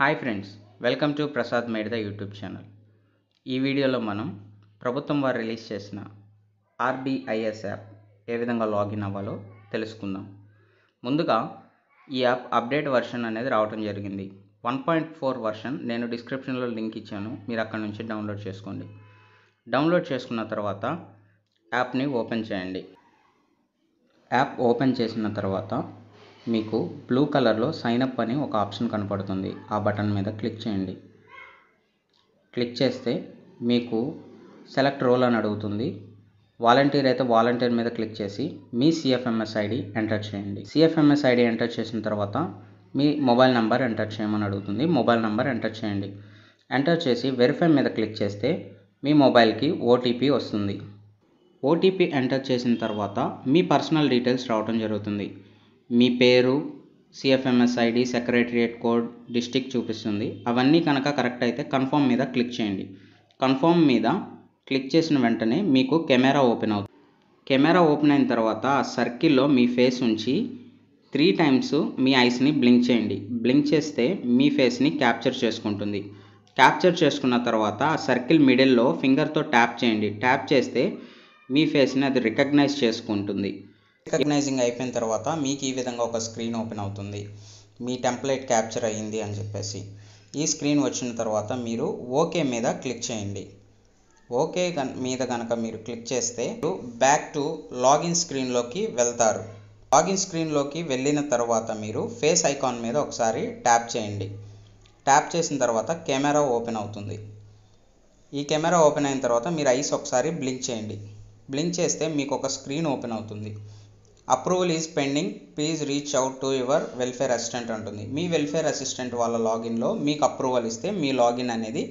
hi friends welcome to Prasad Medida YouTube channel ఈ వీడియోలో మనం ప్రభుత్వం వారు రిలీజ్ చేసిన ఆర్డీఐఎస్ యాప్ ఏ విధంగా లాగిన్ అవ్వాలో తెలుసుకుందాం ముందుగా ఈ యాప్ అప్డేట్ వర్షన్ అనేది రావడం జరిగింది వన్ పాయింట్ ఫోర్ వర్షన్ నేను డిస్క్రిప్షన్లో లింక్ ఇచ్చాను మీరు అక్కడ నుంచి డౌన్లోడ్ చేసుకోండి డౌన్లోడ్ చేసుకున్న తర్వాత యాప్ని ఓపెన్ చేయండి యాప్ ఓపెన్ చేసిన తర్వాత మీకు బ్లూ కలర్లో సైన్ అప్ అని ఒక ఆప్షన్ కనపడుతుంది ఆ బటన్ మీద క్లిక్ చేయండి క్లిక్ చేస్తే మీకు సెలెక్ట్ రోల్ అని అడుగుతుంది వాలంటీర్ అయితే వాలంటీర్ మీద క్లిక్ చేసి మీ సిఎఫ్ఎంఎస్ ఐడి ఎంటర్ చేయండి సిఎఫ్ఎంఎస్ ఐడి ఎంటర్ చేసిన తర్వాత మీ మొబైల్ నెంబర్ ఎంటర్ చేయమని అడుగుతుంది మొబైల్ నెంబర్ ఎంటర్ చేయండి ఎంటర్ చేసి వెరిఫై మీద క్లిక్ చేస్తే మీ మొబైల్కి ఓటీపీ వస్తుంది ఓటీపీ ఎంటర్ చేసిన తర్వాత మీ పర్సనల్ డీటెయిల్స్ రావడం జరుగుతుంది మీ పేరు CFMS ID secretariat code district చూపిస్తుంది అవన్నీ కనుక కరెక్ట్ అయితే కన్ఫామ్ మీద క్లిక్ చేయండి కన్ఫర్మ్ మీద క్లిక్ చేసిన వెంటనే మీకు కెమెరా ఓపెన్ అవుతుంది కెమెరా ఓపెన్ అయిన తర్వాత ఆ సర్కిల్లో మీ ఫేస్ ఉంచి త్రీ టైమ్స్ మీ ఐస్ని బ్లింక్ చేయండి బ్లింక్ చేస్తే మీ ఫేస్ని క్యాప్చర్ చేసుకుంటుంది క్యాప్చర్ చేసుకున్న తర్వాత ఆ సర్కిల్ మిడిల్లో ఫింగర్తో ట్యాప్ చేయండి ట్యాప్ చేస్తే మీ ఫేస్ని అది రికగ్నైజ్ చేసుకుంటుంది రికగ్నైజింగ్ అయిపోయిన తర్వాత మీకు ఈ విధంగా ఒక స్క్రీన్ ఓపెన్ అవుతుంది మీ టెంప్లెట్ క్యాప్చర్ అయ్యింది అని చెప్పేసి ఈ స్క్రీన్ వచ్చిన తర్వాత మీరు ఓకే మీద క్లిక్ చేయండి ఓకే మీద కనుక మీరు క్లిక్ చేస్తే బ్యాక్ టు లాగిన్ స్క్రీన్లోకి వెళ్తారు లాగిన్ స్క్రీన్లోకి వెళ్ళిన తర్వాత మీరు ఫేస్ ఐకాన్ మీద ఒకసారి ట్యాప్ చేయండి ట్యాప్ చేసిన తర్వాత కెమెరా ఓపెన్ అవుతుంది ఈ కెమెరా ఓపెన్ అయిన తర్వాత మీరు ఐస్ ఒకసారి బ్లింక్ చేయండి బ్లింక్ చేస్తే మీకు ఒక స్క్రీన్ ఓపెన్ అవుతుంది approval is pending please reach out to your welfare assistant అంటుంది మీ వెల్ఫేర్ అసిస్టెంట్ వాళ్ళ లాగిన్లో మీకు అప్రూవల్ ఇస్తే మీ లాగిన్ అనేది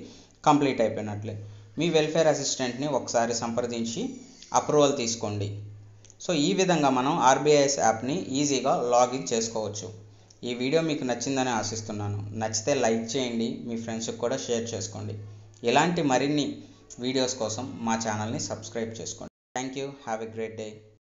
కంప్లీట్ అయిపోయినట్లే మీ వెల్ఫేర్ అసిస్టెంట్ని ఒకసారి సంప్రదించి అప్రూవల్ తీసుకోండి సో ఈ విధంగా మనం ఆర్బీఐస్ యాప్ని ఈజీగా లాగిన్ చేసుకోవచ్చు ఈ వీడియో మీకు నచ్చిందని ఆశిస్తున్నాను నచ్చితే లైక్ చేయండి మీ ఫ్రెండ్స్కి కూడా షేర్ చేసుకోండి ఇలాంటి మరిన్ని వీడియోస్ కోసం మా ఛానల్ని సబ్స్క్రైబ్ చేసుకోండి thank you have a great day